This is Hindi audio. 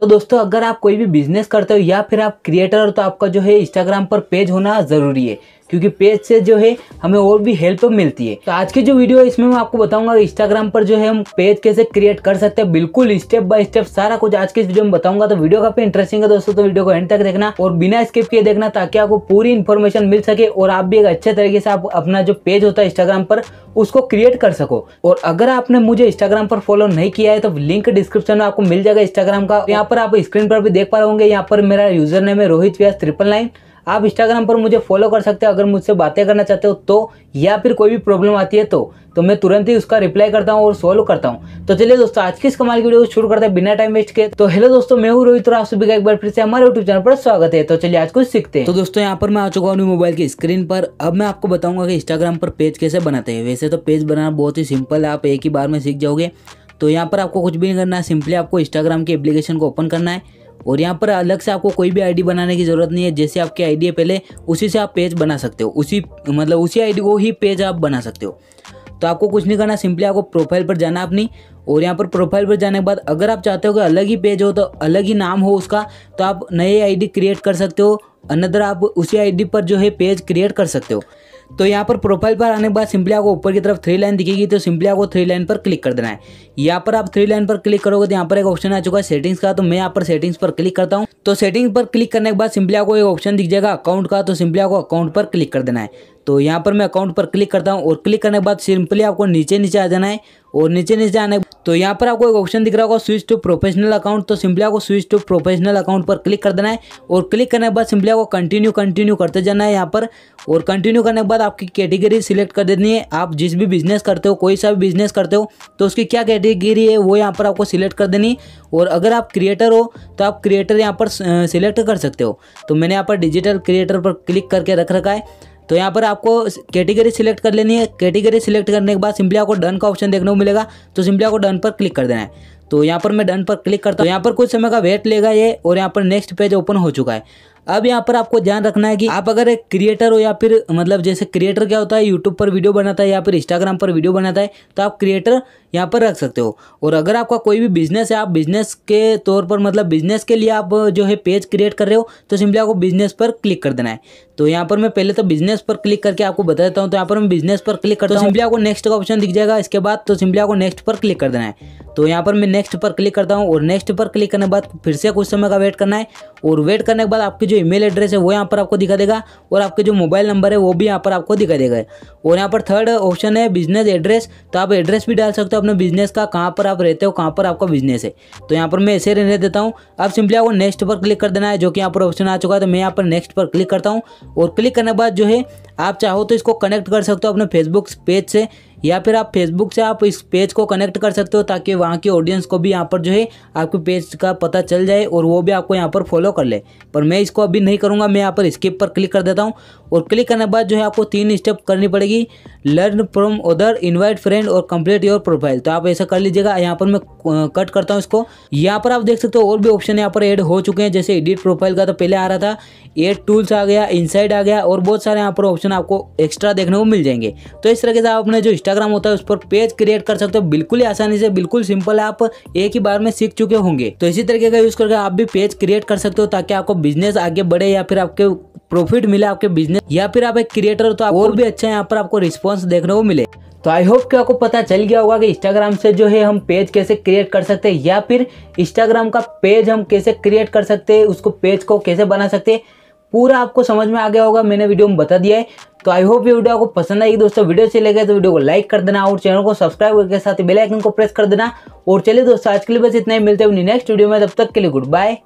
तो दोस्तों अगर आप कोई भी बिजनेस करते हो या फिर आप क्रिएटर हो तो आपका जो है इंस्टाग्राम पर पेज होना ज़रूरी है क्योंकि पेज से जो है हमें और भी हेल्प तो मिलती है तो आज की जो वीडियो है इसमें मैं आपको बताऊंगा इंस्टाग्राम पर जो है हम पेज कैसे क्रिएट कर सकते हैं बिल्कुल स्टेप बाय स्टेप सारा कुछ आज के वीडियो में बताऊंगा तो वीडियो काफी इंटरेस्टिंग है दोस्तों तो वीडियो को एंड तक देखना और बिना स्किप किए देखना ताकि आपको पूरी इन्फॉर्मेशन मिल सके और आप भी एक अच्छे तरीके से आप अपना जो पेज होता है इंस्टाग्राम पर उसको क्रिएट कर सको और अगर आपने मुझे इंस्टाग्राम पर फॉलो नहीं किया है तो लिंक डिस्क्रिप्शन में आपको मिल जाएगा इंस्टाग्राम का यहाँ पर आप स्क्रीन पर भी देख पा रहे होंगे यहाँ पर मेरा यूजर नेम है रोहित व्यास ट्रिपल नाइन आप इंस्टाग्राम पर मुझे फॉलो कर सकते हो अगर मुझसे बातें करना चाहते हो तो या फिर कोई भी प्रॉब्लम आती है तो तो मैं तुरंत ही उसका रिप्लाई करता हूँ और सॉल्व करता हूँ तो चलिए दोस्तों आज की इस कमाल की वीडियो को शुरू करते हैं बिना टाइम वेस्ट के तो हेलो दोस्तों मैं हूँ रोहित और आप सभी का एक बार फिर से हमारे यूट्यूब चैनल पर स्वागत है तो चलिए आज कुछ सीखते हैं तो दोस्तों यहाँ पर मैं आ चुका हूँ मोबाइल की स्क्रीन पर अब मैं आपको बताऊंगा कि इंस्टाग्राम पर पेज कैसे बनाते हैं वैसे तो पेज बनाना बहुत ही सिंपल है आप एक ही बार में सीख जाओगे तो यहाँ पर आपको कुछ भी नहीं करना है सिंपली आपको इंस्टाग्राम की एप्लीकेशन को ओपन करना है और यहाँ पर अलग से आपको कोई भी आईडी बनाने की ज़रूरत नहीं है जैसे आपकी आईडी है पहले उसी से आप पेज बना सकते हो उसी मतलब उसी आईडी को ही पेज आप बना सकते हो तो आपको कुछ नहीं करना सिंपली आपको प्रोफाइल पर जाना अपनी और यहाँ पर प्रोफाइल पर जाने के बाद अगर आप चाहते हो कि अलग ही पेज हो तो अलग ही नाम हो उसका तो आप नए आईडी क्रिएट कर सकते हो अनदर आप उसी आईडी पर जो है पेज क्रिएट कर सकते हो तो यहाँ पर प्रोफाइल पर आने के बाद सिंपली आपको ऊपर की तरफ थ्री लाइन दिखेगी तो सिंपली आपको थ्री लाइन पर क्लिक कर देना है यहाँ पर आप थ्री लाइन पर क्लिक करोगे तो यहाँ पर एक ऑप्शन आ चुका है सेटिंग्स का तो मैं यहाँ पर सेटिंग्स पर क्लिक करता हूँ तो सेटिंग्स पर क्लिक करने के बाद सिंपली आपको एक ऑप्शन दिख जाएगा अकाउंट का तो सिंपली आपको अकाउंट पर क्लिक कर देना है तो यहाँ पर मैं अकाउंट पर क्लिक करता हूँ और क्लिक करने के बाद सिंपली आपको नीचे नीचे आ जाना है और नीचे नीचे आने तो यहाँ पर आपको एक ऑप्शन दिख रहा होगा स्विच टू प्रोफेशनल अकाउंट तो सिंपली आपको स्विच टू प्रोफेशनल अकाउंट पर क्लिक कर देना है और क्लिक करने के बाद सिंपली आपको कंटिन्यू कंटिन्यू करते जाना है यहाँ पर और कंटिन्यू करने के बाद आपकी कैटेगरी सिलेक्ट कर देनी है आप जिस भी बिजनेस करते हो कोई सा भी बिजनेस करते हो तो उसकी क्या कैटेगरी है वो यहाँ पर आपको सिलेक्ट कर देनी और अगर आप क्रिएटर हो तो आप क्रिएटर यहाँ पर सिलेक्ट कर सकते हो तो मैंने यहाँ पर डिजिटल क्रिएटर पर क्लिक करके रख रखा है तो यहाँ पर आपको कैटेगरी सिलेक्ट कर लेनी है कैटेगरी सिलेक्ट करने के बाद सिंपली आपको डन का ऑप्शन देखने को मिलेगा तो सिंपली आपको डन पर क्लिक कर देना है तो यहाँ पर मैं डन पर क्लिक करता हूँ तो यहाँ पर कुछ समय का वेट लेगा ये और यहाँ पर नेक्स्ट पेज ओपन हो चुका है अब यहाँ पर आपको ध्यान रखना है कि आप अगर एक क्रिएटर हो या फिर मतलब जैसे क्रिएटर क्या होता है यूट्यूब पर वीडियो बनाता है या फिर इंस्टाग्राम पर वीडियो बनाता है तो आप क्रिएटर यहाँ पर रख सकते हो और अगर आपका कोई भी बिजनेस है आप बिजनेस के तौर पर मतलब बिजनेस के लिए आप जो है पेज क्रिएट कर रहे हो तो सिंपली आपको बिजनेस पर क्लिक कर देना है तो यहाँ पर मैं पहले तो बिजनेस पर क्लिक करके आपको बता देता हूँ तो यहाँ पर मैं बिजनेस पर क्लिक करता तो हूँ सिंपली आपको नेक्स्ट का ऑप्शन दिख जाएगा इसके बाद तो सिंपली आपको नेक्स्ट पर क्लिक कर देना है तो यहाँ पर मैं नेक्स्ट पर क्लिक करता हूँ और नेक्स्ट पर क्लिक करने के बाद फिर से कुछ समय का वेट करना है और वेट करने के बाद आपकी जो ईमेल एड्रेस है वो यहाँ पर आपको दिखा देगा और आपके जो मोबाइल नंबर है वो भी यहाँ पर आपको दिखा देगा और यहाँ पर थर्ड ऑप्शन है बिजनेस एड्रेस तो आप एड्रेस भी डाल सकते हो अपने बिजनेस का कहाँ पर आप रहते हो कहाँ पर आपका बिजनेस है तो यहाँ पर मैं ऐसे रहने देता हूँ आप सिंपली आपको नेक्स्ट पर क्लिक कर देना है जो कि यहाँ पर ऑप्शन आ चुका है तो मैं यहाँ पर नेक्स्ट पर क्लिक करता हूँ और क्लिक करने के बाद जो है आप चाहो तो इसको कनेक्ट कर सकते हो अपने फेसबुक पेज से या फिर आप फेसबुक से आप इस पेज को कनेक्ट कर सकते हो ताकि वहाँ के ऑडियंस को भी यहाँ पर जो है आपके पेज का पता चल जाए और वो भी आपको यहाँ पर फॉलो कर ले पर मैं इसको अभी नहीं करूँगा मैं यहाँ पर स्किप पर क्लिक कर देता हूँ और क्लिक करने के बाद जो है आपको तीन स्टेप करनी पड़ेगी learn from other invite friend और कंप्लीट योर प्रोफाइल तो आप ऐसा कर लीजिएगा यहाँ पर मैं कट करता हूँ इसको यहाँ पर आप देख सकते हो और भी ऑप्शन यहाँ पर एड हो चुके हैं जैसे एडिट प्रोफाइल का तो पहले आ रहा था एड टूल्स आ गया इनसाइड आ गया और बहुत सारे यहाँ पर ऑप्शन आपको एक्स्ट्रा देखने को मिल जाएंगे तो इस तरह के अपने जो इंस्टाग्राम होता है उस पर पेज क्रिएट कर सकते हो बिल्कुल ही आसानी से बिल्कुल सिंपल है आप एक ही बार में सीख चुके होंगे तो इसी तरीके का यूज करके आप भी पेज क्रिएट कर सकते हो ताकि आपको बिजनेस आगे बढ़े या फिर आपके प्रॉफिट मिले आपके बिजनेस या फिर आप एक क्रिएटर हो तो आप और भी अच्छा यहाँ पर आपको रिस्पॉन्स देखने को मिले तो आई होप कि आपको पता चल गया होगा कि इंस्टाग्राम से जो है हम पेज कैसे क्रिएट कर सकते हैं या फिर इंस्टाग्राम का पेज हम कैसे क्रिएट कर सकते हैं उसको पेज को कैसे बना सकते हैं पूरा आपको समझ में आ गया होगा मैंने वीडियो में बता दिया है तो आई होप ये वीडियो आपको पसंद आएगी दोस्तों वीडियो अच्छी लगे तो वीडियो को लाइक कर देना और चैनल को सब्सक्राइब करके साथ बेलाइकन को प्रेस कर देना और चलिए दोस्तों आज के लिए बस इतना ही मिलते हैं नेक्स्ट वीडियो में तब तक के लिए गुड बाय